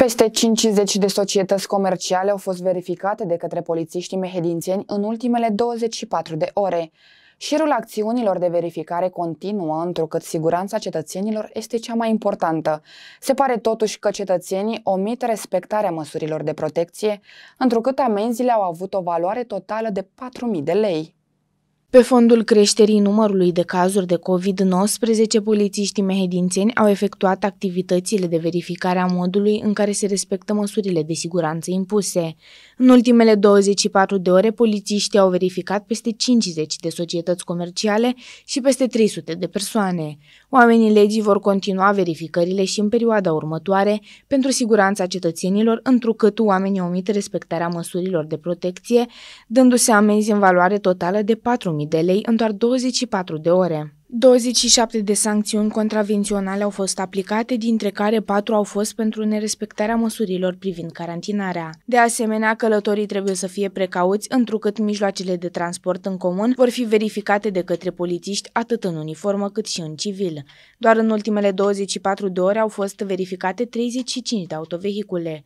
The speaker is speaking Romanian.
Peste 50 de societăți comerciale au fost verificate de către polițiștii mehedințeni în ultimele 24 de ore. Șirul acțiunilor de verificare continuă, întrucât siguranța cetățenilor este cea mai importantă. Se pare totuși că cetățenii omit respectarea măsurilor de protecție, întrucât amenziile au avut o valoare totală de 4.000 de lei. Pe fondul creșterii numărului de cazuri de COVID-19, polițiștii mehedințeni au efectuat activitățile de verificare a modului în care se respectă măsurile de siguranță impuse. În ultimele 24 de ore, polițiștii au verificat peste 50 de societăți comerciale și peste 300 de persoane. Oamenii legii vor continua verificările și în perioada următoare pentru siguranța cetățenilor, întrucât oamenii omit respectarea măsurilor de protecție, dându-se amenzi în valoare totală de 4.000 de lei în doar 24 de ore. 27 de sancțiuni contravenționale au fost aplicate, dintre care 4 au fost pentru nerespectarea măsurilor privind carantinarea. De asemenea, călătorii trebuie să fie precauți, întrucât mijloacele de transport în comun vor fi verificate de către polițiști atât în uniformă cât și în civil. Doar în ultimele 24 de ore au fost verificate 35 de autovehicule.